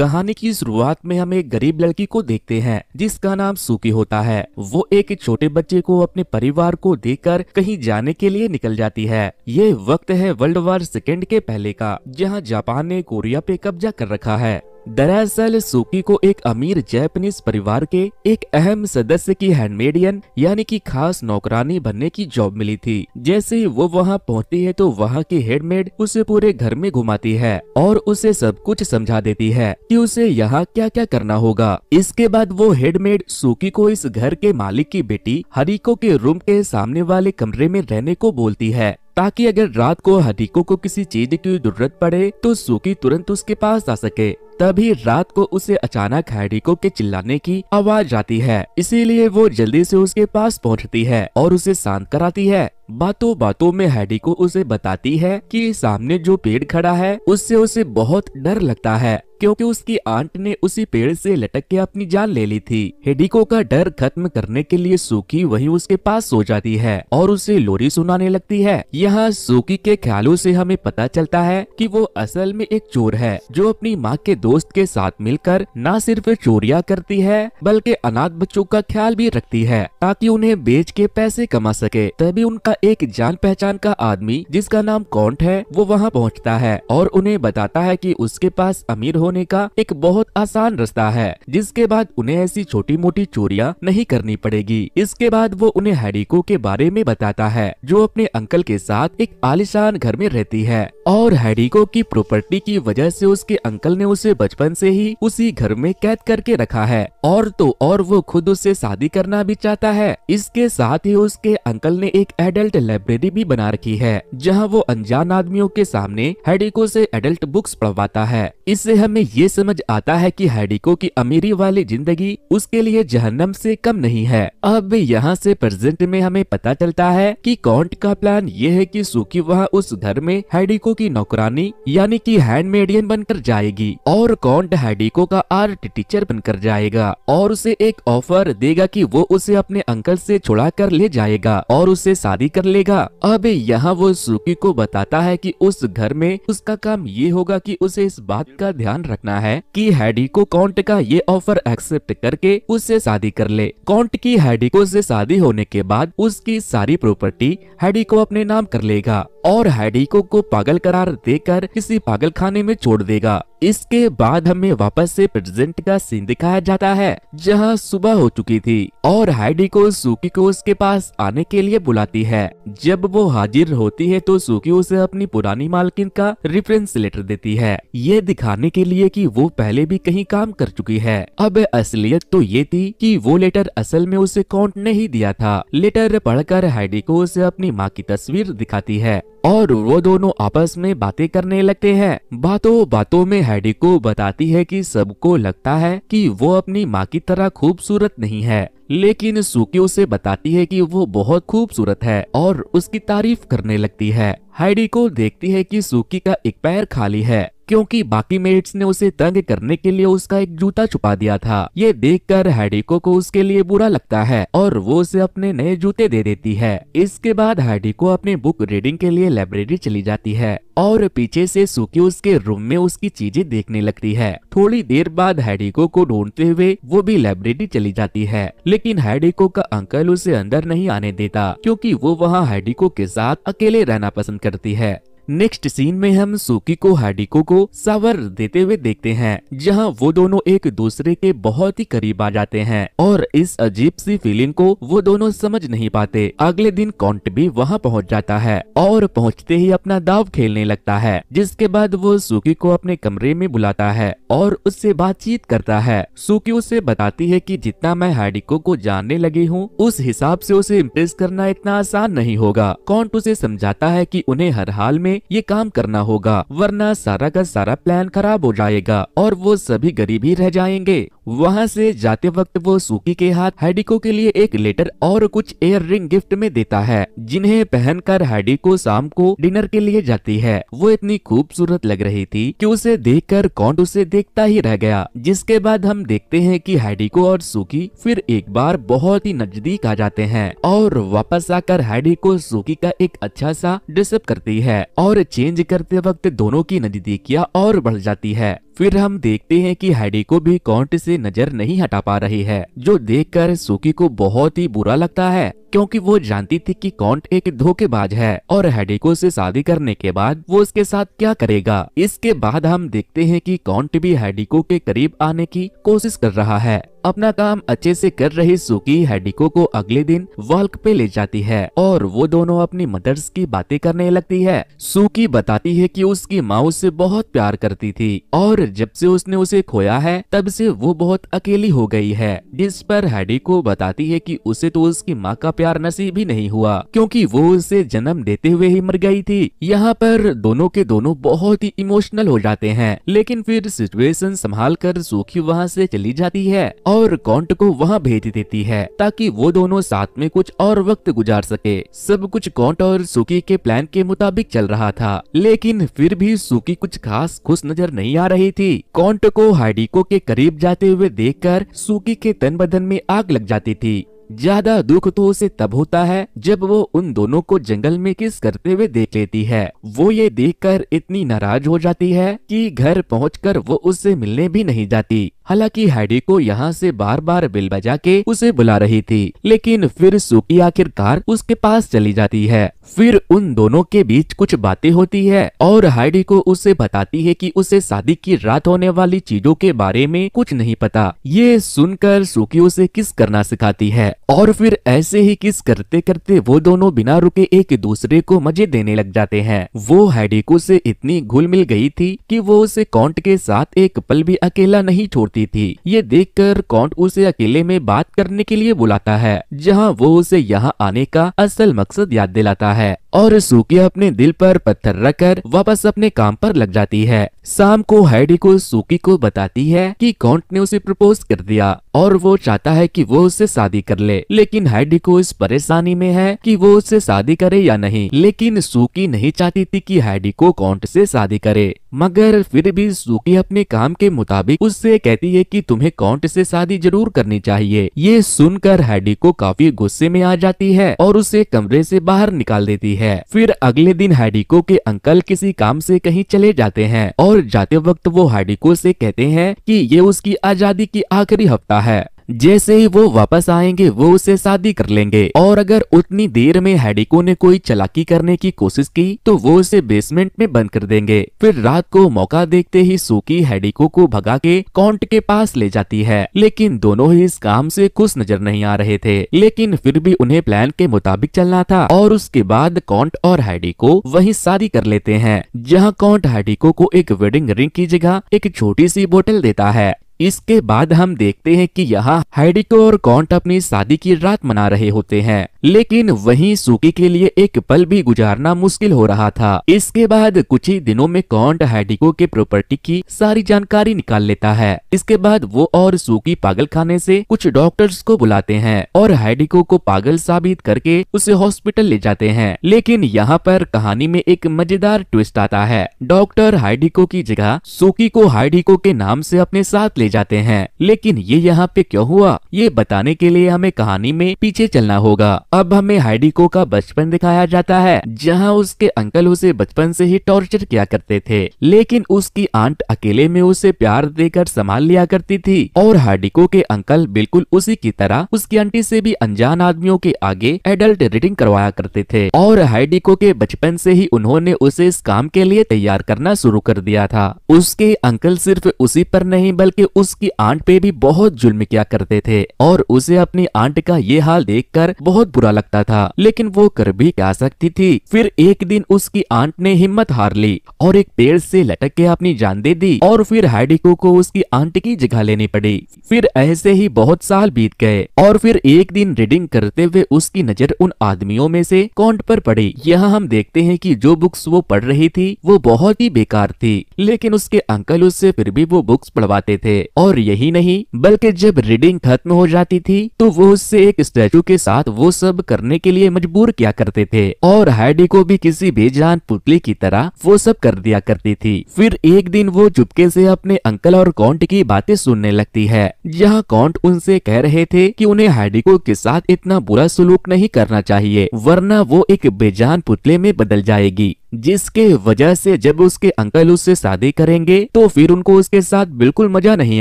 कहानी की शुरुआत में हम एक गरीब लड़की को देखते हैं जिसका नाम सुकी होता है वो एक छोटे बच्चे को अपने परिवार को देकर कहीं जाने के लिए निकल जाती है ये वक्त है वर्ल्ड वार सेकेंड के पहले का जहाँ जापान ने कोरिया पे कब्जा कर रखा है दरअसल सुकी को एक अमीर जैपनीज परिवार के एक अहम सदस्य की हैंडमेडियन यानी कि खास नौकरानी बनने की जॉब मिली थी जैसे ही वो वहाँ पहुँचती है तो वहाँ की हेडमेड उसे पूरे घर में घुमाती है और उसे सब कुछ समझा देती है कि उसे यहाँ क्या क्या करना होगा इसके बाद वो हेडमेड सुकी को इस घर के मालिक की बेटी हरिको के रूम के सामने वाले कमरे में रहने को बोलती है ताकि अगर रात को हदीको को किसी चीज की जरूरत पड़े तो सुकी तुरंत उसके पास आ सके तभी रात को उसे अचानक हैरिको के चिल्लाने की आवाज आती है इसीलिए वो जल्दी से उसके पास पहुंचती है और उसे शांत कराती है बातों बातों में हैडिको उसे बताती है कि सामने जो पेड़ खड़ा है उससे उसे बहुत डर लगता है क्योंकि उसकी आंट ने उसी पेड़ से लटक के अपनी जान ले ली थी हेडिको का डर खत्म करने के लिए सूखी वहीं उसके पास सो जाती है और उसे लोरी सुनाने लगती है यहाँ सूखी के ख्यालों से हमें पता चलता है कि वो असल में एक चोर है जो अपनी माँ के दो दोस्त के साथ मिलकर न सिर्फ चोरिया करती है बल्कि अनाथ बच्चों का ख्याल भी रखती है ताकि उन्हें बेच के पैसे कमा सके तभी उनका एक जान पहचान का आदमी जिसका नाम कौंट है वो वहाँ पहुँचता है और उन्हें बताता है की उसके पास अमीर होने का एक बहुत आसान रास्ता है जिसके बाद उन्हें ऐसी छोटी मोटी चोरिया नहीं करनी पड़ेगी इसके बाद वो उन्हें हैरिको के बारे में बताता है जो अपने अंकल के साथ एक आलिशान घर में रहती है और हैरिको की प्रॉपर्टी की वजह से उसके अंकल ने उसे बचपन से ही उसी घर में कैद करके रखा है और तो और वो खुद उससे शादी करना भी चाहता है इसके साथ ही उसके अंकल ने एक एडल्ट लाइब्रेरी भी बना रखी है जहाँ वो अनजान आदमियों के सामने हेडिको से एडल्ट बुक्स पढ़वाता है इससे हमें ये समझ आता है कि हेडिको की अमीरी वाली जिंदगी उसके लिए जहनम से कम नहीं है अब यहाँ से प्रेजेंट में हमें पता चलता है कि कॉन्ट का प्लान ये है कि सुखी वहाँ उस घर में हेडिको की नौकरानी यानी कि हैंडमेडियन बनकर जाएगी और और कौन डहाडिको का आर्ट टीचर बनकर जाएगा और उसे एक ऑफर देगा कि वो उसे अपने अंकल से छुड़ा कर ले जाएगा और उसे शादी कर लेगा अब यहाँ वो सुकी को बताता है कि उस घर में उसका काम ये होगा कि उसे इस बात का ध्यान रखना है कि हैडिको कॉन्ट का ये ऑफर एक्सेप्ट करके उससे शादी कर ले कॉन्ट की हैडिको ऐसी शादी होने के बाद उसकी सारी प्रॉपर्टी हैडिको अपने नाम कर लेगा और हैडिको को पागल करार देकर किसी पागल खाने में छोड़ देगा इसके बाद हमें वापस से प्रेजेंट का सीन दिखाया जाता है जहां सुबह हो चुकी थी और हाइडी को सुकी को उसके पास आने के लिए बुलाती है जब वो हाजिर होती है तो सुकी उसे अपनी पुरानी मालकिन का रेफरेंस लेटर देती है ये दिखाने के लिए कि वो पहले भी कहीं काम कर चुकी है अब असलियत तो ये थी कि वो लेटर असल में उसे काउंट नहीं दिया था लेटर पढ़कर हाइडी को उसे अपनी माँ की तस्वीर दिखाती है और वो दोनों आपस में बातें करने लगते हैं बातों बातों में हैडी को बताती है कि सबको लगता है कि वो अपनी माँ की तरह खूबसूरत नहीं है लेकिन सुकियो से बताती है कि वो बहुत खूबसूरत है और उसकी तारीफ करने लगती है हाइडी को देखती है कि सुकी का एक पैर खाली है क्योंकि बाकी मेट्स ने उसे तंग करने के लिए उसका एक जूता छुपा दिया था ये देखकर हैडिको को उसके लिए बुरा लगता है और वो उसे अपने नए जूते दे देती है इसके बाद हैडिको अपने बुक रीडिंग के लिए लाइब्रेरी चली जाती है और पीछे से सुकी उसके रूम में उसकी चीजें देखने लगती है थोड़ी देर बाद हैडिको को ढूंढते हुए वो भी लाइब्रेरी चली जाती है लेकिन हैडिको का अंकल उसे अंदर नहीं आने देता क्योंकि वो वहाँ हैडिको के साथ अकेले रहना पसंद करती है नेक्स्ट सीन में हम सुकी को हाडिको को सावर देते हुए देखते हैं जहाँ वो दोनों एक दूसरे के बहुत ही करीब आ जाते हैं और इस अजीब सी फीलिंग को वो दोनों समझ नहीं पाते अगले दिन कॉन्ट भी वहाँ पहुँच जाता है और पहुँचते ही अपना दाव खेलने लगता है जिसके बाद वो सुकी को अपने कमरे में बुलाता है और उससे बातचीत करता है सुकी उसे बताती है की जितना मैं हाडिको को जानने लगी हूँ उस हिसाब से उसे इम्प्रेस करना इतना आसान नहीं होगा कॉन्ट उसे समझाता है की उन्हें हर हाल में ये काम करना होगा वरना सारा का सारा प्लान खराब हो जाएगा और वो सभी गरीब ही रह जाएंगे वहाँ से जाते वक्त वो सुकी के हाथ हैडिको के लिए एक लेटर और कुछ एयर रिंग गिफ्ट में देता है जिन्हें पहनकर हैडिको शाम को डिनर के लिए जाती है वो इतनी खूबसूरत लग रही थी कि उसे देखकर कौन उसे देखता ही रह गया जिसके बाद हम देखते हैं कि हैडिको और सुकी फिर एक बार बहुत ही नजदीक आ जाते हैं और वापस आकर हैडिको सुकी का एक अच्छा सा डिस्टर्ब करती है और चेंज करते वक्त दोनों की नजदीकियां और बढ़ जाती है फिर हम देखते हैं कि हैडी को भी कॉन्ट से नजर नहीं हटा पा रही है जो देखकर सुकी को बहुत ही बुरा लगता है क्योंकि वो जानती थी कि कॉन्ट एक धोखेबाज है और को से शादी करने के बाद वो उसके साथ क्या करेगा इसके बाद हम देखते हैं कि कॉन्ट भी हैडिको के करीब आने की कोशिश कर रहा है अपना काम अच्छे से कर रही सुकी हैडिको को अगले दिन वॉल्क पे ले जाती है और वो दोनों अपनी मदर्स की बातें करने लगती है सुकी बताती है कि उसकी माँ उससे बहुत प्यार करती थी और जब से उसने उसे खोया है तब से वो बहुत अकेली हो गई है जिस पर हैडी को बताती है कि उसे तो उसकी माँ का प्यार नसीब ही नहीं हुआ क्योंकि वो उसे जन्म देते हुए ही मर गई थी यहाँ पर दोनों के दोनों बहुत ही इमोशनल हो जाते हैं लेकिन फिर सिचुएशन संभाल कर सुखी वहाँ से चली जाती है और कॉन्ट को वहाँ भेज देती है ताकि वो दोनों साथ में कुछ और वक्त गुजार सके सब कुछ कॉन्ट और सुखी के प्लान के मुताबिक चल रहा रहा था लेकिन फिर भी सुकी कुछ खास खुश नजर नहीं आ रही थी कॉन्ट को हाइडिको के करीब जाते हुए देखकर सुकी के तन बदन में आग लग जाती थी ज्यादा दुख तो उसे तब होता है जब वो उन दोनों को जंगल में किस करते हुए देख लेती है वो ये देखकर इतनी नाराज हो जाती है कि घर पहुंचकर वो उससे मिलने भी नहीं जाती हालांकि हैडी को यहाँ से बार बार बिल बजा के उसे बुला रही थी लेकिन फिर सुकी आखिरकार उसके पास चली जाती है फिर उन दोनों के बीच कुछ बातें होती है और हैडी को उसे बताती है कि उसे शादी की रात होने वाली चीजों के बारे में कुछ नहीं पता ये सुनकर सुकी उसे किस करना सिखाती है और फिर ऐसे ही किस करते करते वो दोनों बिना रुके एक दूसरे को मजे देने लग जाते हैं वो हैडिको से इतनी घुल मिल गई थी कि वो उसे कॉन्ट के साथ एक पल भी अकेला नहीं छोड़ती थी ये देखकर कॉन्ट उसे अकेले में बात करने के लिए बुलाता है जहाँ वो उसे यहाँ आने का असल मकसद याद दिलाता है और सुखिया अपने दिल पर पत्थर रखकर वापस अपने काम पर लग जाती है शाम को हैडी को सूकी को बताती है कि कॉन्ट ने उसे प्रपोज कर दिया और वो चाहता है कि वो उससे शादी कर ले लेकिन हैडी को इस परेशानी में है कि वो उससे शादी करे या नहीं लेकिन सूकी नहीं चाहती थी कि हैडी को कॉन्ट से शादी करे मगर फिर भी सूकी अपने काम के मुताबिक उससे कहती है कि तुम्हें कॉन्ट से शादी जरूर करनी चाहिए ये सुनकर हैडी को काफी गुस्से में आ जाती है और उसे कमरे से बाहर निकाल देती है फिर अगले दिन हैडिको के अंकल किसी काम से कहीं चले जाते हैं और जाते वक्त वो हैडिको से कहते हैं कि ये उसकी आजादी की आखिरी हफ्ता है जैसे ही वो वापस आएंगे वो उसे शादी कर लेंगे और अगर उतनी देर में हैडिको ने कोई चलाकी करने की कोशिश की तो वो उसे बेसमेंट में बंद कर देंगे फिर रात को मौका देखते ही सुकी हेडिको को भगा के कॉन्ट के पास ले जाती है लेकिन दोनों ही इस काम से खुश नजर नहीं आ रहे थे लेकिन फिर भी उन्हें प्लान के मुताबिक चलना था और उसके बाद कॉन्ट और हैडिको वही शादी कर लेते हैं जहाँ कॉन्ट हैडिको को एक वेडिंग रिंग की जगह एक छोटी सी बोतल देता है इसके बाद हम देखते हैं कि यहाँ हाइडिको और कॉन्ट अपनी शादी की रात मना रहे होते हैं लेकिन वहीं सुकी के लिए एक पल भी गुजारना मुश्किल हो रहा था इसके बाद कुछ ही दिनों में कॉन्ट हाइडिको के प्रॉपर्टी की सारी जानकारी निकाल लेता है इसके बाद वो और सुकी पागल खाने से कुछ डॉक्टर्स को बुलाते हैं और हाइडिको को पागल साबित करके उसे हॉस्पिटल ले जाते हैं लेकिन यहाँ पर कहानी में एक मजेदार ट्विस्ट आता है डॉक्टर हाइडिको की जगह सुकी को हाइडिको के नाम से अपने साथ ले जाते हैं लेकिन ये यहाँ पे क्यों हुआ ये बताने के लिए हमें कहानी में पीछे चलना होगा अब हमें हाइडिको का बचपन दिखाया जाता है जहाँ उसके अंकल उसे बचपन से ही टॉर्चर किया करते थे लेकिन उसकी आंट अकेले में उसे प्यार देकर संभाल लिया करती थी और हार्डिको के अंकल बिल्कुल उसी की तरह उसकी आंटी से भी अनजान आदमियों के आगे एडल्ट रीडिंग करवाया करते थे और हार्डिको के बचपन से ही उन्होंने उसे इस काम के लिए तैयार करना शुरू कर दिया था उसके अंकल सिर्फ उसी पर नहीं बल्कि उसकी आंट पे भी बहुत जुल्म किया करते थे और उसे अपनी आंट का ये हाल देखकर बहुत बुरा लगता था लेकिन वो कर भी क्या सकती थी फिर एक दिन उसकी आंट ने हिम्मत हार ली और एक पेड़ से लटक के अपनी जान दे दी और फिर हाइडिको को उसकी आंट की जगह लेनी पड़ी फिर ऐसे ही बहुत साल बीत गए और फिर एक दिन रीडिंग करते हुए उसकी नजर उन आदमियों में से कॉन्ट पर पड़ी यहाँ हम देखते हैं कि जो बुक्स वो पढ़ रही थी वो बहुत ही बेकार थी लेकिन उसके अंकल उससे फिर भी वो बुक्स पढ़वाते थे और यही नहीं बल्कि जब रीडिंग खत्म हो जाती थी तो वो उससे एक स्टैचू के साथ वो सब करने के लिए मजबूर किया करते थे और हैडी को भी किसी बेजान पुतली की तरह वो सब कर दिया करती थी फिर एक दिन वो चुपके से अपने अंकल और कॉन्ट की बातें सुनने लगती है जहाँ कॉन्ट उनसे कह रहे थे कि उन्हें हैडिको के साथ इतना बुरा सलूक नहीं करना चाहिए वरना वो एक बेजान पुतले में बदल जाएगी जिसके वजह से जब उसके अंकल उससे शादी करेंगे तो फिर उनको उसके साथ बिल्कुल मजा नहीं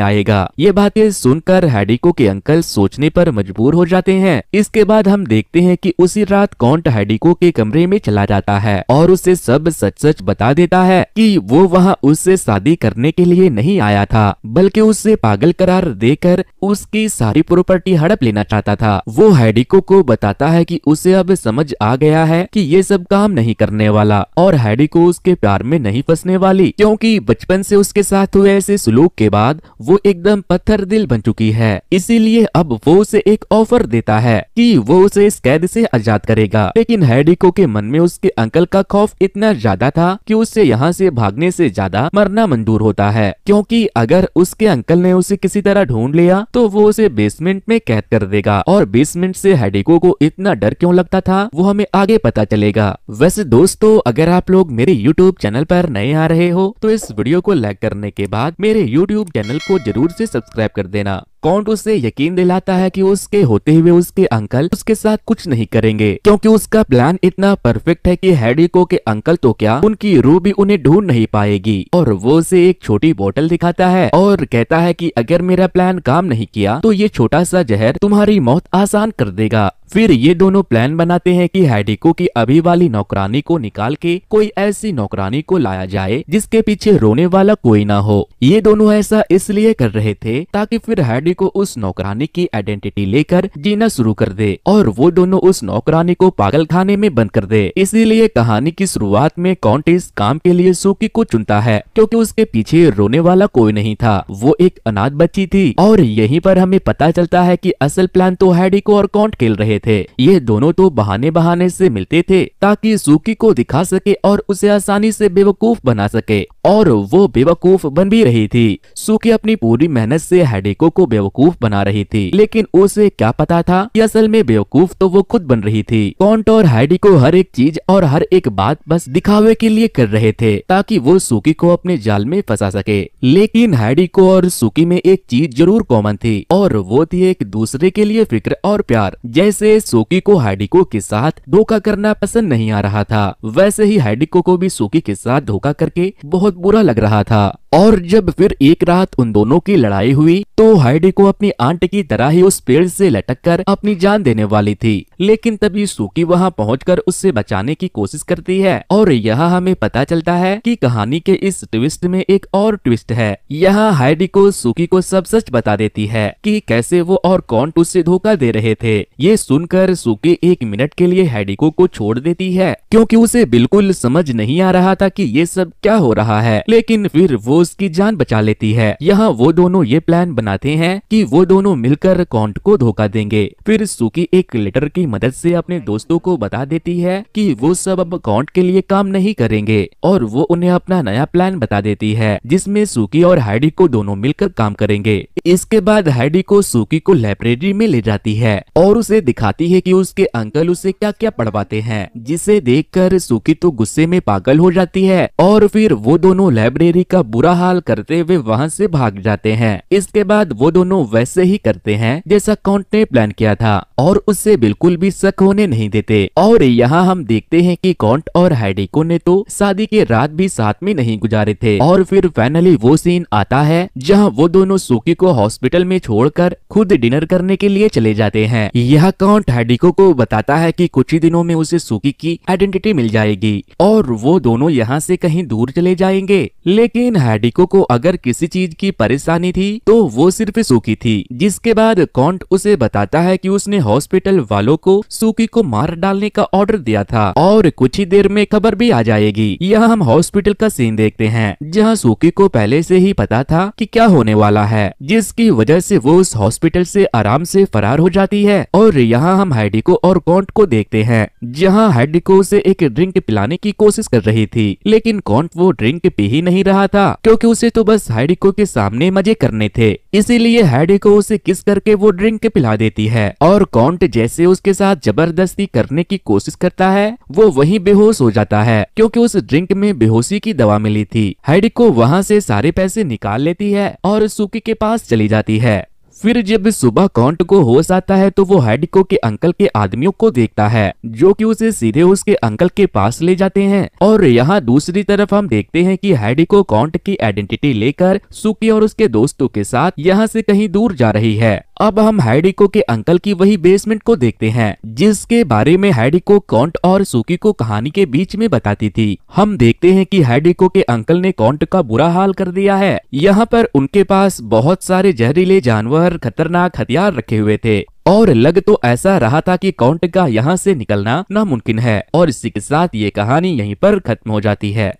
आएगा ये बातें सुनकर हैडिको के अंकल सोचने पर मजबूर हो जाते हैं इसके बाद हम देखते हैं कि उसी रात कॉन्ट हैडिको के कमरे में चला जाता है और उसे सब सच सच बता देता है कि वो वहाँ उससे शादी करने के लिए नहीं आया था बल्कि उससे पागल करार देकर उसकी सारी प्रॉपर्टी हड़प लेना चाहता था वो हैडिको को बताता है की उसे अब समझ आ गया है की ये सब काम नहीं करने वाला और हैडी को उसके प्यार में नहीं फंसने वाली क्योंकि बचपन से उसके साथ हुए ऐसे सुलूक के बाद वो एकदम पत्थर दिल बन चुकी है इसीलिए अब वो उसे एक ऑफर देता है कि वो उसे इस कैद से आजाद करेगा लेकिन हैडिको के मन में उसके अंकल का खौफ इतना ज्यादा था कि उसे यहाँ से भागने से ज्यादा मरना मंजूर होता है क्योंकि अगर उसके अंकल ने उसे किसी तरह ढूंढ लिया तो वो उसे बेसमेंट में कैद कर देगा और बेसमेंट से हैडिको को इतना डर क्यों लगता था वो हमें आगे पता चलेगा वैसे दोस्तों अगर अगर आप लोग मेरे YouTube चैनल पर नए आ रहे हो तो इस वीडियो को लाइक करने के बाद मेरे YouTube चैनल को जरूर से सब्सक्राइब कर देना कौंट उसे यकीन दिलाता है कि उसके होते हुए उसके अंकल उसके साथ कुछ नहीं करेंगे क्योंकि उसका प्लान इतना परफेक्ट है कि हैडिको के अंकल तो क्या उनकी रूह भी उन्हें ढूंढ नहीं पाएगी और वो उसे एक छोटी बोतल दिखाता है और कहता है कि अगर मेरा प्लान काम नहीं किया तो ये छोटा सा जहर तुम्हारी मौत आसान कर देगा फिर ये दोनों प्लान बनाते हैं कि हैडिको की अभी वाली नौकरानी को निकाल के कोई ऐसी नौकरानी को लाया जाए जिसके पीछे रोने वाला कोई ना हो ये दोनों ऐसा इसलिए कर रहे थे ताकि फिर हैडी डैडी को उस नौकरानी की आइडेंटिटी लेकर जीना शुरू कर दे और वो दोनों उस नौकरानी को पागल खाने में बंद कर दे इसीलिए कहानी की शुरुआत में कॉन्टेस इस काम के लिए सुकी को चुनता है क्योंकि उसके पीछे रोने वाला कोई नहीं था वो एक अनाथ बच्ची थी और यहीं पर हमें पता चलता है कि असल प्लान तो हैडिको और कॉन्ट खेल रहे थे ये दोनों तो बहाने बहाने से मिलते थे ताकि सुकी को दिखा सके और उसे आसानी से बेवकूफ बना सके और वो बेवकूफ बन भी रही थी सुकी अपनी पूरी मेहनत से हैडिको को बेवकूफ बना रही थी लेकिन उसे क्या पता था कि असल में बेवकूफ तो वो खुद बन रही थी कॉन्ट और हाइडी को हर एक चीज और हर एक बात बस दिखावे के लिए कर रहे थे ताकि वो सुकी को अपने जाल में फंसा सके लेकिन हाइडी को और सुकी में एक चीज जरूर कॉमन थी और वो थी एक दूसरे के लिए फिक्र और प्यार जैसे सुकी को हाइडी को के साथ धोखा करना पसंद नहीं आ रहा था वैसे ही हाइडिको को भी सुकी के साथ धोखा करके बहुत बुरा लग रहा था और जब फिर एक रात उन दोनों की लड़ाई हुई तो हाइडी को अपनी आंट की तरह ही उस पेड़ से लटक कर अपनी जान देने वाली थी लेकिन तभी सुकी वहां पहुंचकर उससे बचाने की कोशिश करती है और यह हमें पता चलता है कि कहानी के इस ट्विस्ट में एक और ट्विस्ट है यहाँ हाइडी को सुकी को सब सच बता देती है कि कैसे वो और कौन उससे धोखा दे रहे थे ये सुनकर सुकी एक मिनट के लिए हाइडी को छोड़ देती है क्यूँकी उसे बिल्कुल समझ नहीं आ रहा था की ये सब क्या हो रहा है लेकिन फिर वो रोज की जान बचा लेती है यहाँ वो दोनों ये प्लान बनाते हैं कि वो दोनों मिलकर कॉन्ट को धोखा देंगे फिर सुकी एक लेटर की मदद से अपने दोस्तों को बता देती है कि वो सब अब कॉन्ट के लिए काम नहीं करेंगे और वो उन्हें अपना नया प्लान बता देती है जिसमे सुकी और हाइडी को दोनों मिलकर काम करेंगे इसके बाद हाइडी को सुकी को लाइब्रेरी में ले जाती है और उसे दिखाती है की उसके अंकल उसे क्या क्या पढ़वाते हैं जिसे देख सुकी तो गुस्से में पागल हो जाती है और फिर वो दोनों लाइब्रेरी का बुरा बुरा हाल करते हुए वहाँ से भाग जाते हैं इसके बाद वो दोनों वैसे ही करते हैं जैसा काउंट ने प्लान किया था और उससे बिल्कुल भी शक होने नहीं देते और यहाँ हम देखते हैं कि कॉन्ट और हाइडिको ने तो शादी के रात भी साथ में नहीं गुजारे थे और फिर फाइनली वो सीन आता है जहाँ वो दोनों सुकी को हॉस्पिटल में छोड़कर खुद डिनर करने के लिए चले जाते हैं यह काउंट हाइडिको को बताता है कि कुछ ही दिनों में उसे सुकी की आइडेंटिटी मिल जाएगी और वो दोनों यहाँ से कहीं दूर चले जाएंगे लेकिन मेडिको को अगर किसी चीज की परेशानी थी तो वो सिर्फ सुखी थी जिसके बाद कॉन्ट उसे बताता है कि उसने हॉस्पिटल वालों को सुखी को मार डालने का ऑर्डर दिया था और कुछ ही देर में खबर भी आ जाएगी यहाँ हम हॉस्पिटल का सीन देखते हैं जहाँ सुकी को पहले से ही पता था कि क्या होने वाला है जिसकी वजह से वो उस हॉस्पिटल से आराम से फरार हो जाती है और यहाँ हम हैडिको और कॉन्ट को देखते हैं जहाँ हैडिको उसे एक ड्रिंक पिलाने की कोशिश कर रही थी लेकिन कॉन्ट वो ड्रिंक पी ही नहीं रहा था क्योंकि उसे तो बस हैडिको के सामने मजे करने थे इसीलिए हैडिको उसे किस करके वो ड्रिंक पिला देती है और कॉन्ट जैसे उसके साथ जबरदस्ती करने की कोशिश करता है वो वही बेहोश हो जाता है क्योंकि उस ड्रिंक में बेहोशी की दवा मिली थी हैडिको वहाँ से सारे पैसे निकाल लेती है और सुकी के पास चली जाती है फिर जब सुबह कॉन्ट को होश आता है तो वो हैडिको के अंकल के आदमियों को देखता है जो कि उसे सीधे उसके अंकल के पास ले जाते हैं और यहाँ दूसरी तरफ हम देखते हैं कि हैडिको कॉन्ट की आइडेंटिटी लेकर सुकी और उसके दोस्तों के साथ यहाँ से कहीं दूर जा रही है अब हम हैडिको के अंकल की वही बेसमेंट को देखते हैं जिसके बारे में हैडिको कॉन्ट और सुकी को कहानी के बीच में बताती थी हम देखते हैं कि हैडिको के अंकल ने कॉन्ट का बुरा हाल कर दिया है यहाँ पर उनके पास बहुत सारे जहरीले जानवर खतरनाक हथियार रखे हुए थे और लग तो ऐसा रहा था कि कॉन्ट का यहाँ से निकलना नामुमकिन है और इसी के साथ ये कहानी यही पर खत्म हो जाती है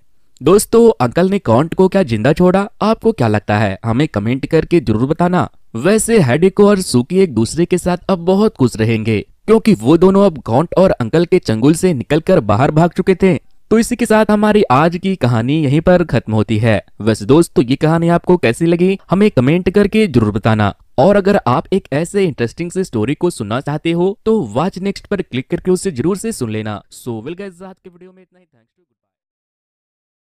दोस्तों अंकल ने कॉन्ट को क्या जिंदा छोड़ा आपको क्या लगता है हमें कमेंट करके जरूर बताना वैसे हेडिको और सुकी एक दूसरे के साथ अब बहुत खुश रहेंगे क्योंकि वो दोनों अब गॉन्ट और अंकल के चंगुल से निकलकर बाहर भाग चुके थे तो इसी के साथ हमारी आज की कहानी यहीं पर खत्म होती है वैसे दोस्तों तो ये कहानी आपको कैसी लगी हमें कमेंट करके जरूर बताना और अगर आप एक ऐसे इंटरेस्टिंग से स्टोरी को सुनना चाहते हो तो वॉच नेक्स्ट पर क्लिक करके उसे जरूर से सुन लेना सो विल गाइस आज के वीडियो में इतना ही यू